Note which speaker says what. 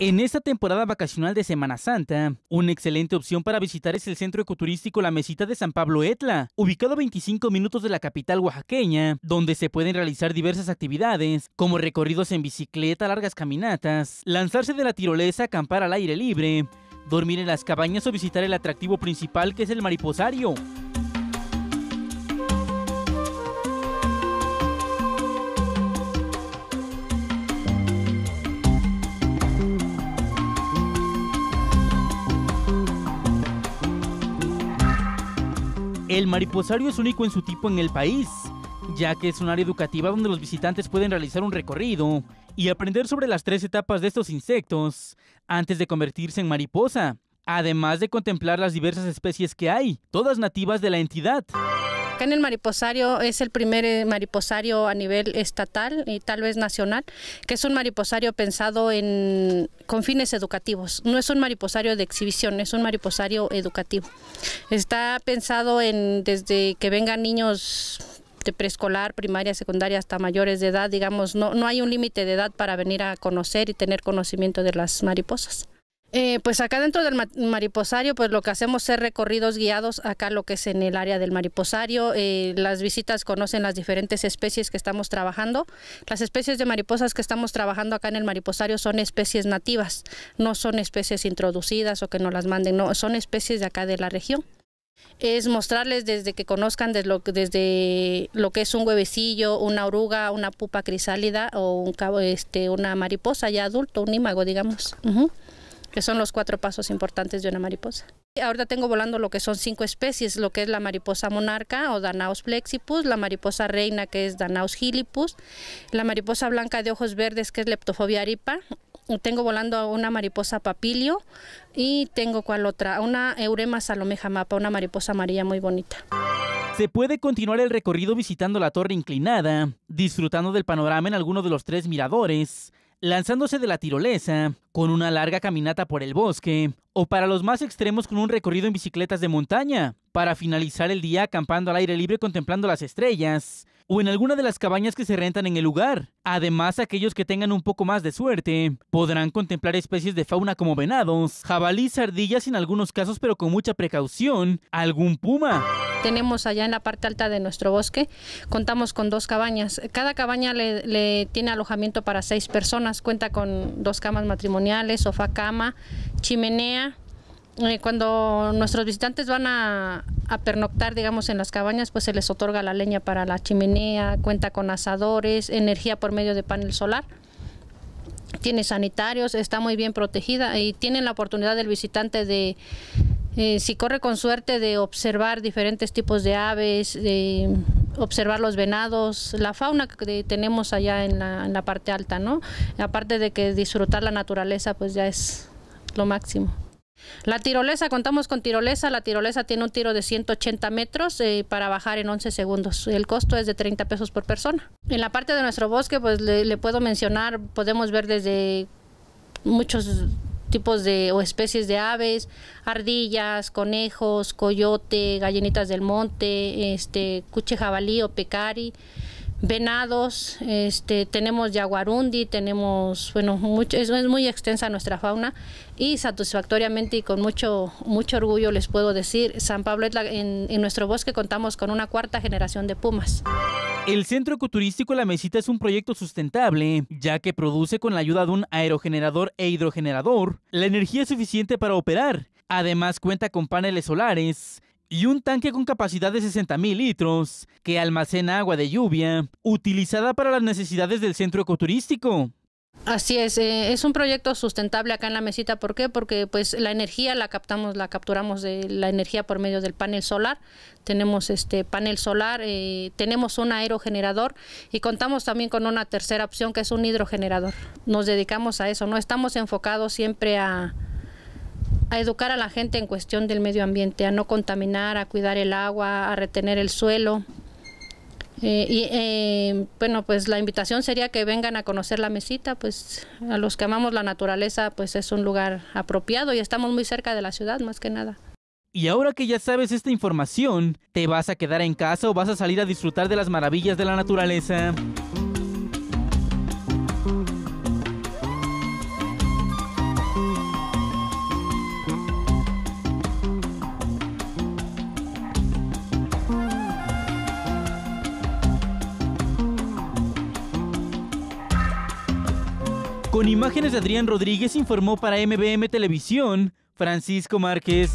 Speaker 1: En esta temporada vacacional de Semana Santa, una excelente opción para visitar es el centro ecoturístico La Mesita de San Pablo Etla, ubicado a 25 minutos de la capital oaxaqueña, donde se pueden realizar diversas actividades, como recorridos en bicicleta, largas caminatas, lanzarse de la tirolesa, acampar al aire libre, dormir en las cabañas o visitar el atractivo principal que es el mariposario. El mariposario es único en su tipo en el país, ya que es un área educativa donde los visitantes pueden realizar un recorrido y aprender sobre las tres etapas de estos insectos antes de convertirse en mariposa, además de contemplar las diversas especies que hay, todas nativas de la entidad.
Speaker 2: Acá en el mariposario es el primer eh, mariposario a nivel estatal y tal vez nacional, que es un mariposario pensado en, con fines educativos. No es un mariposario de exhibición, es un mariposario educativo. Está pensado en desde que vengan niños de preescolar, primaria, secundaria hasta mayores de edad, digamos, no, no hay un límite de edad para venir a conocer y tener conocimiento de las mariposas. Eh, pues acá dentro del mariposario, pues lo que hacemos es recorridos guiados acá lo que es en el área del mariposario. Eh, las visitas conocen las diferentes especies que estamos trabajando. Las especies de mariposas que estamos trabajando acá en el mariposario son especies nativas, no son especies introducidas o que nos las manden, no, son especies de acá de la región es mostrarles desde que conozcan desde lo, desde lo que es un huevecillo, una oruga, una pupa crisálida o un este, una mariposa ya adulto, un ímago, digamos que son los cuatro pasos importantes de una mariposa. Ahora tengo volando lo que son cinco especies, lo que es la mariposa monarca o Danaus plexipus, la mariposa reina que es Danaus gilipus, la mariposa blanca de ojos verdes que es Leptofobia aripa, tengo volando una mariposa papilio y tengo cual otra, una Eurema salomeja mapa, una mariposa amarilla muy bonita.
Speaker 1: Se puede continuar el recorrido visitando la torre inclinada, disfrutando del panorama en alguno de los tres miradores lanzándose de la tirolesa, con una larga caminata por el bosque, o para los más extremos con un recorrido en bicicletas de montaña, para finalizar el día acampando al aire libre contemplando las estrellas, o en alguna de las cabañas que se rentan en el lugar. Además, aquellos que tengan un poco más de suerte podrán contemplar especies de fauna como venados, jabalíes, ardillas en algunos casos pero con mucha precaución, algún puma
Speaker 2: tenemos allá en la parte alta de nuestro bosque, contamos con dos cabañas. Cada cabaña le, tiene alojamiento para seis personas, cuenta con dos camas matrimoniales, sofá cama, chimenea, eh, cuando nuestros visitantes van a, a, pernoctar, digamos, en las cabañas, pues se les otorga la leña para la chimenea, cuenta con asadores, energía por medio de panel solar. Tiene sanitarios, está muy bien protegida y tienen la oportunidad del visitante de, eh, si corre con suerte de observar diferentes tipos de aves, de observar los venados, la fauna que tenemos allá en la, parte alta, ¿no? Aparte de que disfrutar la naturaleza, pues ya es lo máximo. La tirolesa, contamos con tirolesa. La tirolesa tiene un tiro de 180 metros eh, para bajar en 11 segundos. El costo es de 30 pesos por persona. En la parte de nuestro bosque, pues le puedo mencionar, podemos ver desde muchos tipos de o especies de aves, ardillas, conejos, coyote, gallinitas del monte, este cuche jabalí o pecari, venados, este tenemos yaguarundi, tenemos, bueno, mucho, es, muy extensa nuestra fauna y satisfactoriamente y con mucho mucho orgullo les puedo decir, San Pablo en, en nuestro bosque contamos con una cuarta generación de pumas.
Speaker 1: El Centro Ecoturístico La Mesita es un proyecto sustentable, ya que produce con la ayuda de un aerogenerador e hidrogenerador la energía suficiente para operar. Además cuenta con paneles solares y un tanque con capacidad de 60.000 litros que almacena agua de lluvia utilizada para las necesidades del centro ecoturístico.
Speaker 2: Así es, eh, es un proyecto sustentable acá en la mesita. ¿Por qué? Porque pues la energía la captamos, la capturamos de la energía por medio del panel solar. Tenemos este panel solar, eh, tenemos un aerogenerador y contamos también con una tercera opción que es un hidrogenerador. Nos dedicamos a eso, no estamos enfocados siempre a educar a la gente en cuestión del medio ambiente, a no contaminar, a cuidar el agua, a retener el suelo. Eh, y eh, bueno, pues la invitación sería que vengan a conocer la mesita, pues a los que amamos la naturaleza, pues es un lugar apropiado y estamos muy cerca de la ciudad, más que nada.
Speaker 1: Y ahora que ya sabes esta información, ¿te vas a quedar en casa o vas a salir a disfrutar de las maravillas de la naturaleza? Con imágenes de Adrián Rodríguez informó para MBM Televisión, Francisco Márquez.